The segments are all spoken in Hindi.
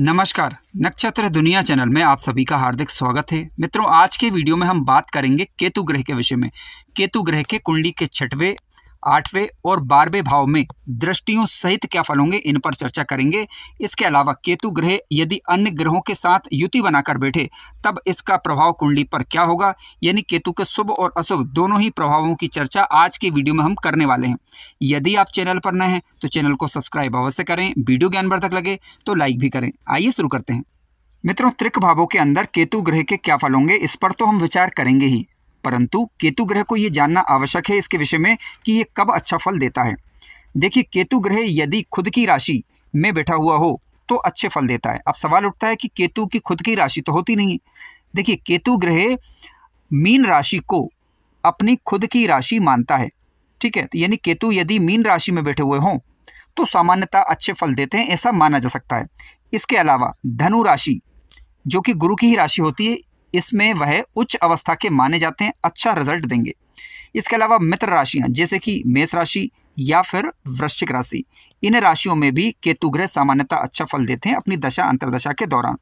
नमस्कार नक्षत्र दुनिया चैनल में आप सभी का हार्दिक स्वागत है मित्रों आज के वीडियो में हम बात करेंगे केतु ग्रह के विषय में केतु ग्रह के कुंडली के छठवें आठवें और बारहवें भाव में दृष्टियों सहित क्या फल होंगे इन पर चर्चा करेंगे इसके अलावा केतु ग्रह यदि अन्य ग्रहों के साथ युति बनाकर बैठे तब इसका प्रभाव कुंडली पर क्या होगा यानी केतु के शुभ और अशुभ दोनों ही प्रभावों की चर्चा आज के वीडियो में हम करने वाले हैं यदि आप चैनल पर नए हैं तो चैनल को सब्सक्राइब अवश्य करें वीडियो ज्ञानवर्धक लगे तो लाइक भी करें आइए शुरू करते हैं मित्रों त्रिक भावों के अंदर केतु ग्रह के क्या फल होंगे इस पर तो हम विचार करेंगे ही परंतु केतु ग्रह को ये जानना आवश्यक है इसके विषय में कि ये कब अच्छा फल देता है देखिए केतु ग्रह यदि खुद की राशि में बैठा हुआ हो तो अच्छे फल देता है अब सवाल उठता है कि केतु की खुद की राशि तो होती नहीं देखिए केतु ग्रह मीन राशि को अपनी खुद की राशि मानता है ठीक है यानी केतु यदि मीन राशि में बैठे हुए हों तो सामान्यतः अच्छे फल देते हैं ऐसा माना जा सकता है इसके अलावा धनु राशि जो कि गुरु की ही राशि होती है इसमें वह उच्च अवस्था के माने जाते हैं अच्छा रिजल्ट देंगे इसके अलावा मित्र राशियां जैसे कि मेष राशि या फिर वृश्चिक राशि इन राशियों में भी केतु ग्रह सामान्यतः अच्छा फल देते हैं अपनी दशा अंतरदशा के दौरान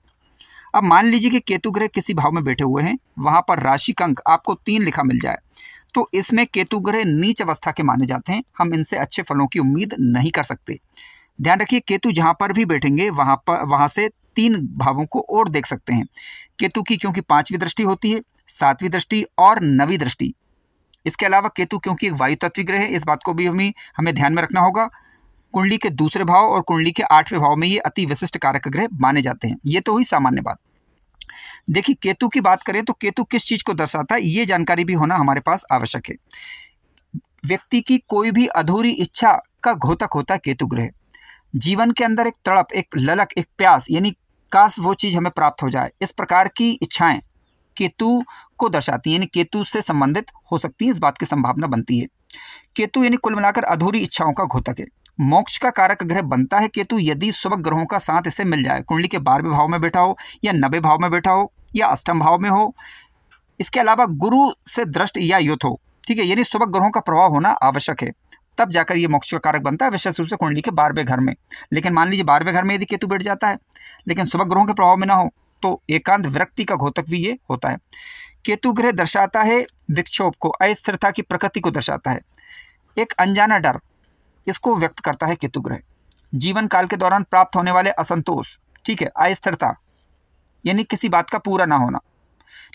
अब मान लीजिए कि केतु ग्रह किसी भाव में बैठे हुए हैं वहां पर राशि का अंक आपको तीन लिखा मिल जाए तो इसमें केतु ग्रह नीच अवस्था के माने जाते हैं हम इनसे अच्छे फलों की उम्मीद नहीं कर सकते ध्यान रखिए केतु जहां पर भी बैठेंगे वहां पर वहां से तीन भावों को और देख सकते हैं केतु की क्योंकि पांचवी दृष्टि होती है सातवीं दृष्टि और नवी दृष्टि इसके अलावा केतु क्योंकि एक वायु तत्व ग्रह है इस बात को भी हमें हमें ध्यान में रखना होगा कुंडली के दूसरे भाव और कुंडली के आठवें भाव में ये अति विशिष्ट कारक ग्रह माने जाते हैं ये तो हुई सामान्य बात देखिए केतु की बात करें तो केतु किस चीज़ को दर्शाता है ये जानकारी भी होना हमारे पास आवश्यक है व्यक्ति की कोई भी अधूरी इच्छा का घोतक होता है केतु ग्रह जीवन के अंदर एक तड़प एक ललक एक प्यास यानी काश वो चीज़ हमें प्राप्त हो जाए इस प्रकार की इच्छाएं केतु को दर्शाती हैं यानी केतु से संबंधित हो सकती हैं इस बात की संभावना बनती है केतु यानी कुल मिलाकर अधूरी इच्छाओं का घोतक है मोक्ष का कारक ग्रह बनता है केतु यदि सुबह ग्रहों का साथ इसे मिल जाए कुंडली के बारहवें भाव में बैठा हो या नबे भाव में बैठा हो या अष्टम भाव में हो इसके अलावा गुरु से दृष्ट या युद्ध हो ठीक है यानी सुबह ग्रहों का प्रभाव होना आवश्यक है तब जाकर ये मोक्ष का कारक बनता है विशेष रूप से कुंडली के बारहवें घर में लेकिन मान लीजिए बारहवें घर में यदि केतु बैठ जाता है लेकिन सुबह ग्रहों के प्रभाव में ना हो तो एकांत विरक्ति का घोतक भी ये होता है केतु ग्रह दर्शाता है विक्षोभ को अस्थिरता की प्रकृति को दर्शाता है एक अनजाना डर इसको व्यक्त करता है केतु ग्रह जीवन काल के दौरान प्राप्त होने वाले असंतोष ठीक है अस्थिरता यानी किसी बात का पूरा ना होना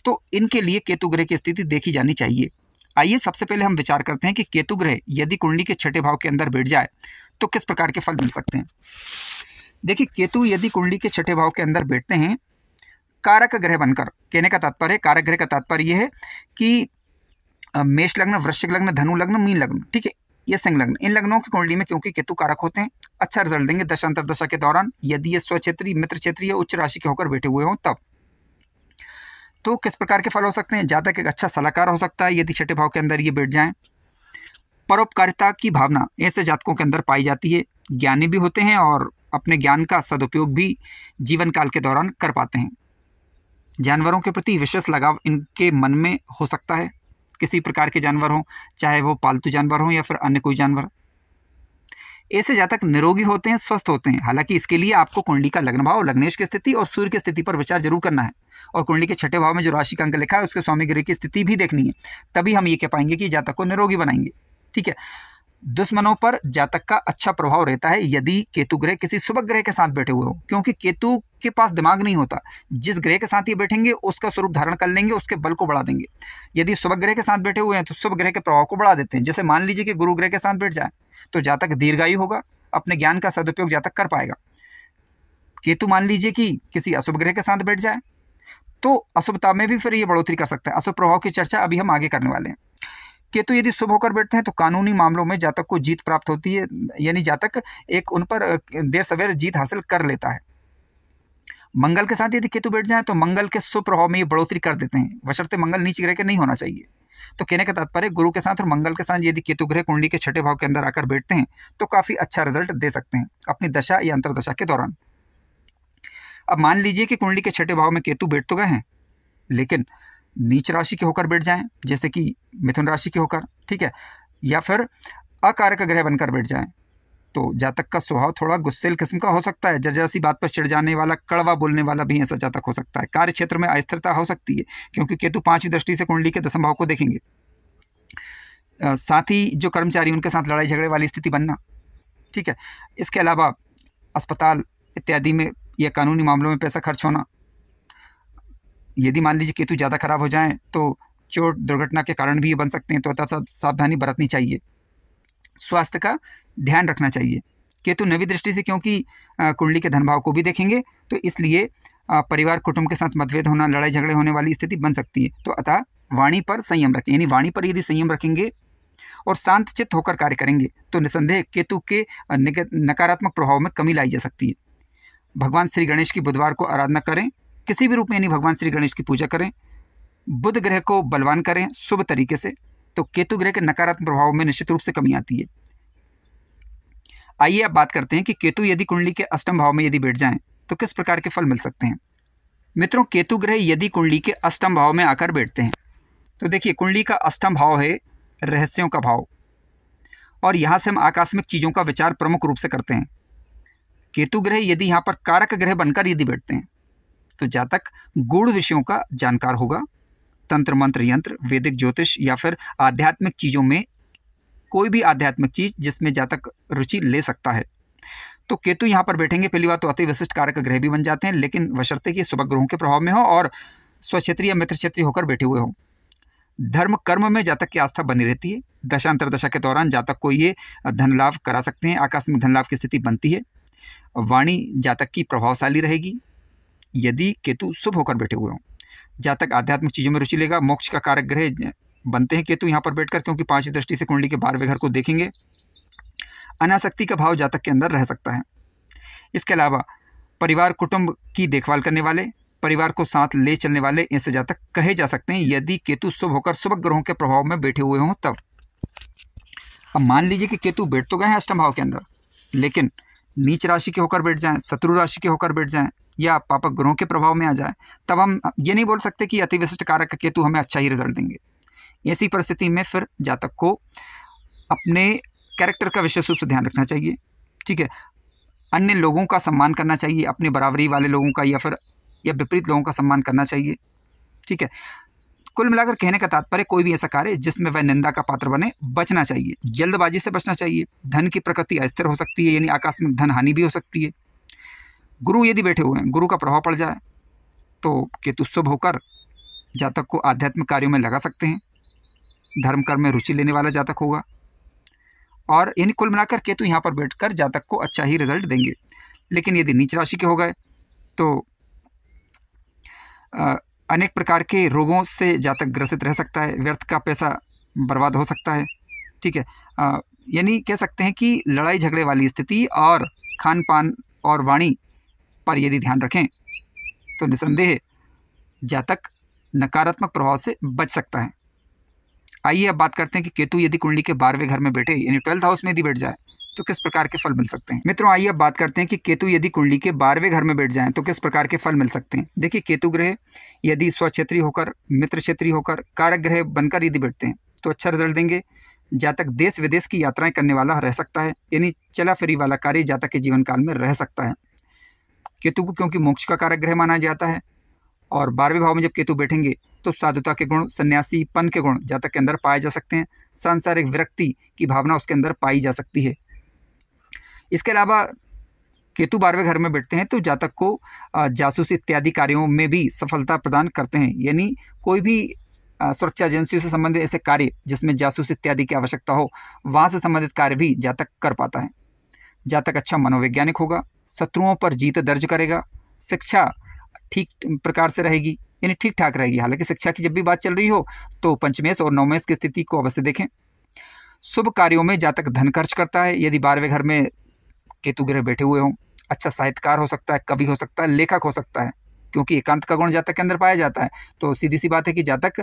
तो इनके लिए केतु ग्रह की स्थिति देखी जानी चाहिए आइए सबसे पहले हम विचार करते हैं कि केतु ग्रह यदि कुंडली के छठे भाव के अंदर बैठ जाए तो किस प्रकार के फल मिल सकते हैं देखिए केतु यदि कुंडली के छठे भाव के अंदर बैठते हैं कारक ग्रह बनकर कहने का तात्पर्य कारक ग्रह का तात्पर्य यह है कि मेष लग्न वृश्चिक लग्न धनु लग्न मीन लग्न ठीक है ये सिंह लग्न इन लग्नों की कुंडली में क्योंकि केतु कारक होते हैं अच्छा रिजल्ट देंगे दशांतर दशा के दौरान यदि ये स्वक्षेत्रीय मित्र क्षेत्रीय उच्च राशि के होकर बैठे हुए हों तब तो किस प्रकार के फल हो सकते हैं जातक एक अच्छा सलाहकार हो सकता है यदि छठे भाव के अंदर ये बैठ जाए परोपकारिता की भावना ऐसे जातकों के अंदर पाई जाती है ज्ञानी भी होते हैं और अपने ज्ञान का सदुपयोग भी जीवन काल के दौरान कर पाते हैं जानवरों के प्रति विशेष लगाव इनके मन में हो सकता है किसी प्रकार के जानवर हों चाहे वो पालतू जानवर हों या फिर अन्य कोई जानवर ऐसे जातक निरोगी होते हैं स्वस्थ होते हैं हालांकि इसके लिए आपको कुंडली का लग्न भाव लग्नेश की स्थिति और सूर्य की स्थिति पर विचार जरूर करना है और कुंडली के छठे भाव में जो राशि का अंक लिखा है उसके स्वामी ग्रह की स्थिति भी देखनी है तभी हम ये कह पाएंगे कि जातक को निरोगी बनाएंगे ठीक है दुश्मनों पर जातक का अच्छा प्रभाव रहता है यदि केतु ग्रह किसी शुभ ग्रह के साथ बैठे हुए हो क्योंकि केतु के पास दिमाग नहीं होता जिस ग्रह के साथ ये बैठेंगे उसका स्वरूप धारण कर लेंगे उसके बल को बढ़ा देंगे यदि शुभ ग्रह के साथ बैठे हुए हैं तो शुभ ग्रह के प्रभाव को बढ़ा देते हैं जैसे मान लीजिए कि गुरु ग्रह के साथ बैठ जाए तो जातक दीर्घायु होगा अपने ज्ञान का सदुपयोग जातक कर पाएगा केतु मान लीजिए कि किसी अशुभ ग्रह के साथ बैठ जाए तो अशुभता में भी फिर ये बढ़ोतरी कर सकता है अशुभ प्रभाव की चर्चा अभी हम आगे करने वाले हैं केतु तो यदि शुभ होकर बैठते हैं तो कानूनी मामलों में जातक को जीत प्राप्त होती है यानी जातक एक उन पर देर सवेर जीत हासिल कर लेता है मंगल के साथ यदि केतु बैठ जाए तो मंगल के सुप्रभाव में ये बढ़ोतरी कर देते हैं वशर्ते मंगल नीच ग्रह के नहीं होना चाहिए तो कहने का तात्पर्य गुरु के साथ और मंगल के साथ यदि केतु ग्रह कुंडली के छठे भाव के अंदर आकर बैठते हैं तो काफ़ी अच्छा रिजल्ट दे सकते हैं अपनी दशा या अंतरदशा के दौरान अब मान लीजिए कि कुंडली के छठे भाव में केतु बैठ तो गए हैं लेकिन नीच राशि के होकर बैठ जाएं जैसे कि मिथुन राशि के होकर ठीक है या फिर अकारक ग्रह बनकर बैठ जाएं तो जातक का स्वभाव थोड़ा गुस्सेल किस्म का हो सकता है जर्जा सी बात पर चिड़ जाने वाला कड़वा बोलने वाला भी ऐसा जातक हो सकता है कार्य क्षेत्र में अस्थिरता हो सकती है क्योंकि केतु पांचवी दृष्टि से कुंडली के दसम भाव को देखेंगे साथ ही जो कर्मचारी उनके साथ लड़ाई झगड़े वाली स्थिति बनना ठीक है इसके अलावा अस्पताल इत्यादि में या कानूनी मामलों में पैसा खर्च होना यदि मान लीजिए केतु ज़्यादा खराब हो जाए तो चोट दुर्घटना के कारण भी ये बन सकते हैं तो अतः सावधानी बरतनी चाहिए स्वास्थ्य का ध्यान रखना चाहिए केतु नवी दृष्टि से क्योंकि कुंडली के धनभाव को भी देखेंगे तो इसलिए परिवार कुटुंब के साथ मतभेद होना लड़ाई झगड़े होने वाली स्थिति बन सकती है तो अतः वाणी पर संयम रखें यानी वाणी पर यदि संयम रखेंगे और शांत चित्त होकर कार्य करेंगे तो निसंदेह केतु के नकारात्मक प्रभाव में कमी लाई जा सकती है भगवान श्री गणेश की बुधवार को आराधना करें किसी भी रूप में यानी भगवान श्री गणेश की पूजा करें बुध ग्रह को बलवान करें शुभ तरीके से तो केतु ग्रह के नकारात्मक प्रभाव में निश्चित रूप से कमी आती है आइए अब बात करते हैं कि केतु यदि कुंडली के अष्टम भाव में यदि बैठ जाएं तो किस प्रकार के फल मिल सकते हैं मित्रों केतु ग्रह यदि कुंडली के अष्टम भाव में आकर बैठते हैं तो देखिए कुंडली का अष्टम भाव है रहस्यों का भाव और यहाँ से हम आकस्मिक चीज़ों का विचार प्रमुख रूप से करते हैं केतु ग्रह यदि यहाँ पर कारक ग्रह बनकर यदि बैठते हैं तो जातक गूढ़ विषयों का जानकार होगा तंत्र मंत्र यंत्र वैदिक ज्योतिष या फिर आध्यात्मिक चीज़ों में कोई भी आध्यात्मिक चीज़ जिसमें जातक रुचि ले सकता है तो केतु यहाँ पर बैठेंगे पहली बात तो अति विशिष्ट कारक ग्रह भी बन जाते हैं लेकिन वशर्ते कि सुबह ग्रहों के प्रभाव में हो और स्वक्षेत्रीय या मित्र क्षेत्रीय होकर बैठे हुए हों धर्म कर्म में जातक की आस्था बनी रहती है दशांतर दशा के दौरान जातक को ये धन लाभ करा सकते हैं आकस्मिक धन लाभ की स्थिति बनती है वाणी जातक की प्रभावशाली रहेगी यदि केतु शुभ होकर बैठे हुए हों जातक आध्यात्मिक चीज़ों में रुचि लेगा मोक्ष का कारक ग्रह बनते हैं केतु यहाँ पर बैठकर क्योंकि पांच दृष्टि से कुंडली के बारहवें घर को देखेंगे अनासक्ति का भाव जातक के अंदर रह सकता है इसके अलावा परिवार कुटुंब की देखभाल करने वाले परिवार को साथ ले चलने वाले ऐसे जातक कहे जा सकते हैं यदि केतु शुभ होकर शुभ ग्रहों के प्रभाव में बैठे हुए हों तब अब मान लीजिए कि केतु बैठ तो गए हैं अष्टम भाव के अंदर लेकिन नीच राशि के होकर बैठ जाएं शत्रु राशि के होकर बैठ जाएं या पापक ग्रहों के प्रभाव में आ जाए तब हम ये नहीं बोल सकते कि अतिविशिष्ट कारक केतु हमें अच्छा ही रिजल्ट देंगे ऐसी परिस्थिति में फिर जातक को अपने कैरेक्टर का विशेष रूप से ध्यान रखना चाहिए ठीक है अन्य लोगों का सम्मान करना चाहिए अपने बराबरी वाले लोगों का या फिर या विपरीत लोगों का सम्मान करना चाहिए ठीक है कुल मिलाकर कहने का तात्पर्य कोई भी ऐसा कार्य जिसमें वह निंदा का पात्र बने बचना चाहिए जल्दबाजी से बचना चाहिए धन की प्रकृति अस्थिर हो सकती है यानी आकस्मिक धन हानि भी हो सकती है गुरु यदि बैठे हुए हैं गुरु का प्रभाव पड़ जाए तो केतु शुभ होकर जातक को आध्यात्मिक कार्यों में लगा सकते हैं धर्म कर्म में रुचि लेने वाला जातक होगा और यानी कुल मिलाकर केतु यहाँ पर बैठकर जातक को अच्छा ही रिजल्ट देंगे लेकिन यदि नीच राशि के हो गए तो अनेक प्रकार के रोगों से जातक ग्रसित रह सकता है व्यर्थ का पैसा बर्बाद हो सकता है ठीक है यानी कह सकते हैं कि लड़ाई झगड़े वाली स्थिति और खान पान और वाणी पर यदि ध्यान रखें तो निसंदेह जातक नकारात्मक प्रभाव से बच सकता है आइए अब बात करते हैं कि केतु यदि कुंडली के बारहवें घर में बैठे यानी ट्वेल्थ हाउस में यदि बैठ जाए तो किस प्रकार के फल मिल सकते हैं मित्रों आइए अब बात करते हैं कि केतु यदि कुंडली के बारहवें घर में बैठ जाए तो किस प्रकार के फल मिल सकते हैं देखिए केतु ग्रह यदि स्व क्षेत्रीय होकर मित्र क्षेत्रीय होकर कारक ग्रह बनकर यदि बैठते हैं तो अच्छा रिजल्ट देंगे जातक देश विदेश की यात्राएं करने वाला रह सकता है यानी चला फिरी वाला कार्य जातक के जीवन काल में रह सकता है केतु को क्योंकि मोक्ष का कारक ग्रह माना जाता है और बारहवें भाव में जब केतु बैठेंगे तो साधुता के गुण सन्यासी पन के गुण जातक के अंदर पाए जा सकते हैं सांसारिक विरक्ति की भावना उसके अंदर पाई जा सकती है इसके अलावा केतु बारहवें घर में बैठते हैं तो जातक को जासूस इत्यादि कार्यों में भी सफलता प्रदान करते हैं यानी कोई भी सुरक्षा एजेंसियों से संबंधित ऐसे कार्य जिसमें जासूस इत्यादि की आवश्यकता हो वहाँ से संबंधित कार्य भी जातक कर पाता है जातक अच्छा मनोवैज्ञानिक होगा शत्रुओं पर जीत दर्ज करेगा शिक्षा ठीक प्रकार से रहेगी यानी ठीक ठाक रहेगी हालांकि शिक्षा की जब भी बात चल रही हो तो पंचमेश और नवमेश की स्थिति को अवश्य देखें शुभ कार्यों में जातक धन खर्च करता है यदि बारहवें घर में केतु ग्रह बैठे हुए हों अच्छा साहित्यकार हो सकता है कवि हो सकता है लेखक हो सकता है क्योंकि एकांत का गुण जातक के अंदर पाया जाता है तो सीधी सी बात है कि जातक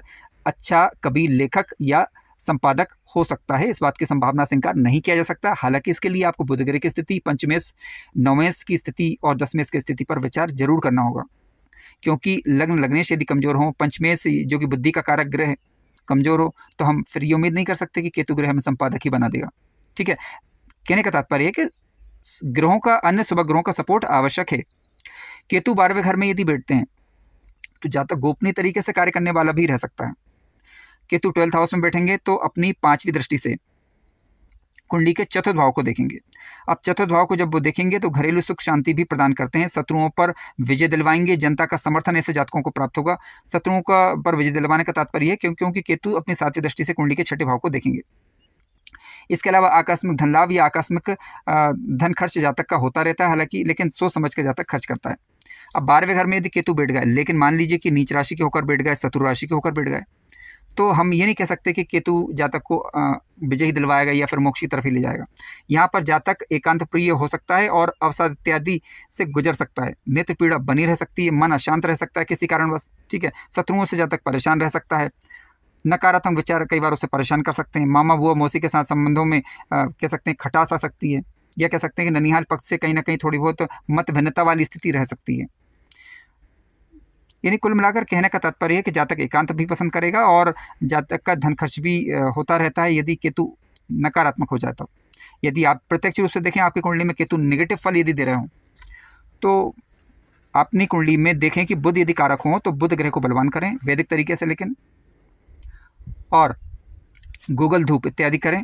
अच्छा कवि लेखक या संपादक हो सकता है इस बात की संभावना से इनकार नहीं किया जा सकता हालांकि इसके लिए आपको बुध ग्रह की स्थिति पंचमेश नौमेश की स्थिति और दसमेश की स्थिति पर विचार जरूर करना होगा क्योंकि लग्न लग्नेश यदि कमजोर हो पंचमेश जो कि बुद्धि का कारक ग्रह कमजोर हो तो हम फिर ये उम्मीद नहीं कर सकते कि केतु ग्रह हमें संपादक ही बना देगा ठीक है कहने का तात्पर्य है कि ग्रहों का अन्य सुबह ग्रहों का सपोर्ट आवश्यक है केतु बारहवें घर में यदि बैठते हैं तो जातक गोपनीय तरीके से कार्य करने वाला भी रह सकता है केतु ट्वेल्थ हाउस में बैठेंगे तो अपनी पांचवी दृष्टि से कुंडली के चतुर्थ भाव को देखेंगे अब चतुर्थ भाव को जब वो देखेंगे तो घरेलू सुख शांति भी प्रदान करते हैं शत्रुओं पर विजय दिलवाएंगे जनता का समर्थन ऐसे जातकों को प्राप्त होगा शत्रुओं का पर विजय दिलवाने का तात्पर्य है क्योंकि क्योंकि केतु अपनी सातवीं दृष्टि से कुंडली के छठे भाव को देखेंगे इसके अलावा आकस्मिक धन लाभ या आकस्मिक धन खर्च जातक का होता रहता है हालांकि लेकिन सोच समझ कर जातक खर्च करता है अब बारहवें घर में यदि केतु बैठ गए लेकिन मान लीजिए कि नीच राशि के होकर बैठ गए शत्रु राशि के होकर बैठ गए तो हम ये नहीं कह सकते कि केतु जातक को विजय ही दिलवाएगा या फिर मोक्ष की तरफ ही ले जाएगा यहाँ पर जातक एकांत प्रिय हो सकता है और अवसाद इत्यादि से गुजर सकता है नेत्र पीड़ा बनी रह सकती है मन अशांत रह सकता है किसी कारणवश ठीक है शत्रुओं से जातक परेशान रह सकता है नकारात्मक विचार कई बार उसे परेशान कर सकते हैं मामा बुआ मौसी के साथ संबंधों में कह सकते हैं खटास आ सकती है या कह सकते हैं कि ननिहाल पक्ष से कहीं ना कहीं थोड़ी बहुत मत भिन्नता वाली स्थिति रह सकती है यानी कुल मिलाकर कहने का तात्पर्य है कि जातक एकांत भी पसंद करेगा और जातक का धन खर्च भी होता रहता है यदि केतु नकारात्मक हो जाता तो। यदि आप प्रत्यक्ष रूप से देखें आपकी कुंडली में केतु नेगेटिव फल यदि दे रहे हों तो अपनी कुंडली में देखें कि बुद्ध यदि कारक हो तो बुद्ध ग्रह को बलवान करें वैदिक तरीके से लेकिन और गूगल धूप इत्यादि करें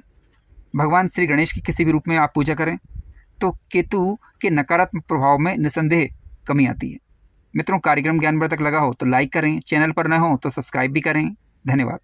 भगवान श्री गणेश की किसी भी रूप में आप पूजा करें तो केतु के नकारात्मक प्रभाव में निसंदेह कमी आती है मित्रों कार्यक्रम ज्ञान भर तक लगा हो तो लाइक करें चैनल पर न हो तो सब्सक्राइब भी करें धन्यवाद